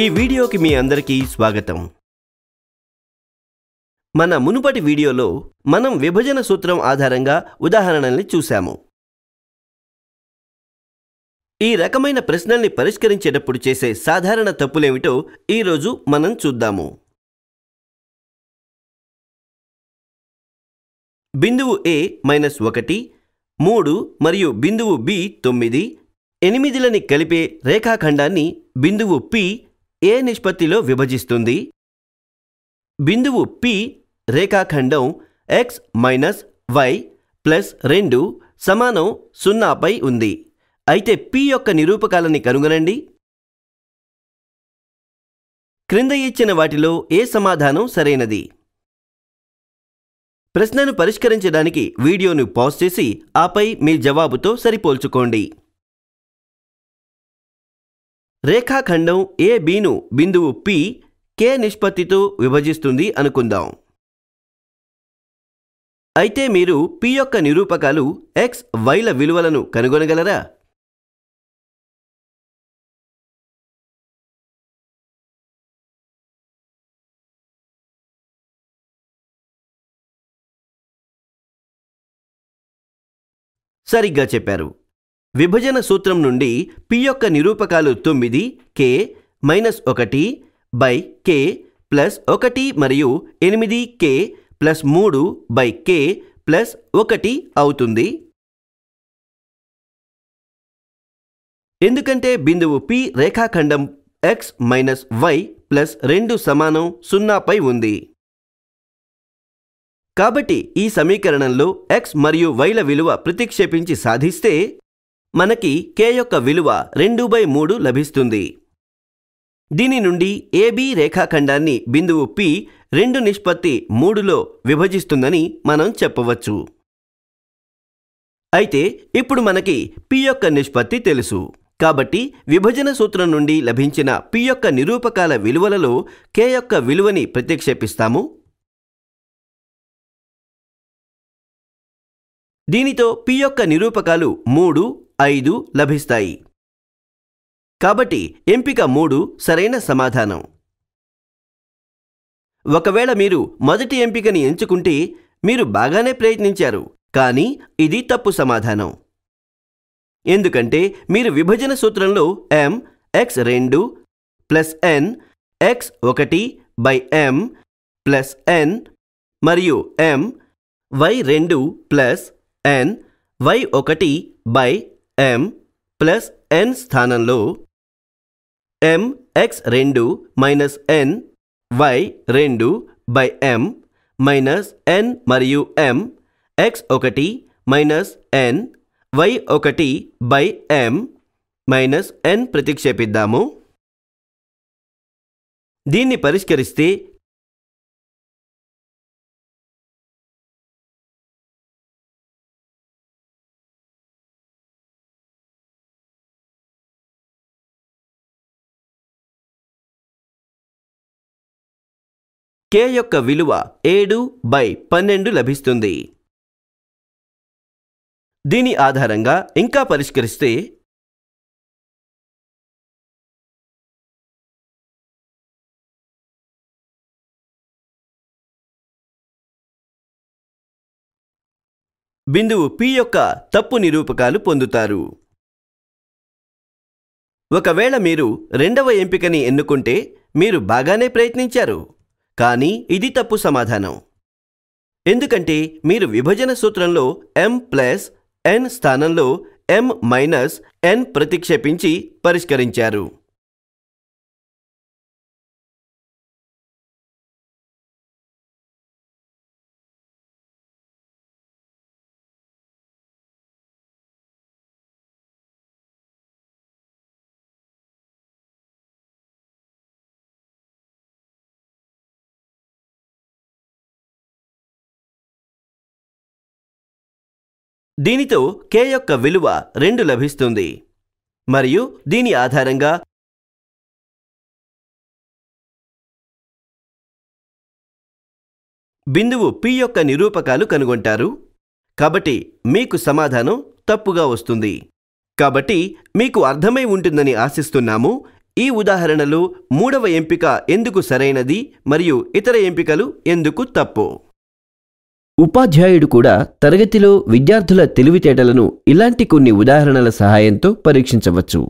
ఈ వీడియోకి మీ అందరికీ స్వాగతం మన మునుపటి వీడియోలో మనం విభజన సూత్రం ఆధారంగా ఉదాహరణల్ని చూశాము ఈ రకమైన ప్రశ్నల్ని పరిష్కరించేటప్పుడు చేసే సాధారణ తప్పులేమిటో ఈరోజు మనం చూద్దాము బిందువు ఏ మైనస్ ఒకటి మూడు మరియు బిందువు బి తొమ్మిది ఎనిమిదిలని కలిపే రేఖాఖండాన్ని బిందువు పి ఏ నిష్పత్తిలో విభజిస్తుంది బిందువు పి రేఖాఖండం ఎక్స్ మైనస్ వై ప్లస్ రెండు సమానం సున్నాపై ఉంది అయితే పి యొక్క నిరూపకాలని కనుగొనండి క్రింద ఇచ్చిన వాటిలో ఏ సమాధానం సరైనది ప్రశ్నను పరిష్కరించడానికి వీడియోను పాజ్ చేసి ఆపై మీ జవాబుతో సరిపోల్చుకోండి రేఖాఖండం ఏ బీను బిందువు పి కే నిష్పత్తితో విభజిస్తుంది అనుకుందాం అయితే మీరు పి యొక్క నిరూపకాలు ఎక్స్ వైల విలువలను కనుగొనగలరా సరిగ్గా చెప్పారు విభజన సూత్రం నుండి పి యొక్క నిరూపకాలు తొమ్మిది కే మైనస్ ఒకటి బై కే ప్లస్ ఒకటి మరియు ఎనిమిది కే ప్లస్ మూడు బై కే ప్లస్ ఒకటి అవుతుంది ఎందుకంటే బిందువు పి రేఖాఖండం ఎక్స్ మైనస్ వై ప్లస్ రెండు సమానం సున్నాపై ఉంది కాబట్టి ఈ సమీకరణంలో ఎక్స్ మరియు వైల విలువ ప్రతిక్షేపించి సాధిస్తే మనకి కే యొక్క విలువ రెండు బై మూడు లభిస్తుంది దీని నుండి ఏబి రేఖాఖండాన్ని బిందువు పి రెండు నిష్పత్తి మూడులో విభజిస్తుందని మనం చెప్పవచ్చు అయితే ఇప్పుడు మనకి పి యొక్క నిష్పత్తి తెలుసు కాబట్టి విభజన సూత్రం నుండి లభించిన పి యొక్క నిరూపకాల విలువలలో కే యొక్క విలువని ప్రత్యక్షేపిస్తాము దీనితో పి యొక్క నిరూపకాలు మూడు ఐదు లభిస్తాయి కాబట్టి ఎంపిక మూడు సరైన సమాధానం ఒకవేళ మీరు మొదటి ఎంపికని ఎంచుకుంటే మీరు బాగానే ప్రయత్నించారు కానీ ఇది తప్పు సమాధానం ఎందుకంటే మీరు విభజన సూత్రంలో ఎం ఎక్స్ రెండు ప్లస్ ఎన్ ఎక్స్ ఒకటి బై ఎం ప్లస్ ఎన్ మరియు ఎం వై రెండు ప్లస్ ఎన్ వై ఒకటి బై ఎం ప్లస్ ఎన్ స్థానంలో ఎం ఎక్స్ రెండు మైనస్ ఎన్ వై రెండు బై ఎం మైనస్ ఎన్ మరియు ఎం ఎక్స్ ఒకటి మైనస్ ఎన్ వై ఒకటి బై ఎం మైనస్ ఎన్ ప్రతిక్షేపిద్దాము దీన్ని పరిష్కరిస్తే కే యొక్క విలువ ఏడు బై పన్నెండు లభిస్తుంది దీని ఆధారంగా ఇంకా పరిష్కరిస్తే బిందువు పి యొక్క తప్పు నిరూపకాలు పొందుతారు ఒకవేళ మీరు రెండవ ఎంపికని ఎన్నుకుంటే మీరు బాగానే ప్రయత్నించారు కానీ ఇది తప్పు సమాధానం ఎందుకంటే మీరు విభజన సూత్రంలో ఎం ప్లస్ ఎన్ స్థానంలో ఎం మైనస్ ఎన్ ప్రతిక్షేపించి పరిష్కరించారు దీనితో కే యొక్క విలువ రెండు లభిస్తుంది మరియు దీని ఆధారంగా బిందువు పి యొక్క నిరూపకాలు కనుగొంటారు కాబట్టి మీకు సమాధానం తప్పుగా వస్తుంది కాబట్టి మీకు అర్థమై ఉంటుందని ఆశిస్తున్నాము ఈ ఉదాహరణలో మూడవ ఎంపిక ఎందుకు సరైనది మరియు ఇతర ఎంపికలు ఎందుకు తప్పు ఉపాధ్యాయుడు కూడా తరగతిలో విద్యార్థుల తెలివితేటలను ఇలాంటి కొన్ని ఉదాహరణల సహాయంతో పరీక్షించవచ్చు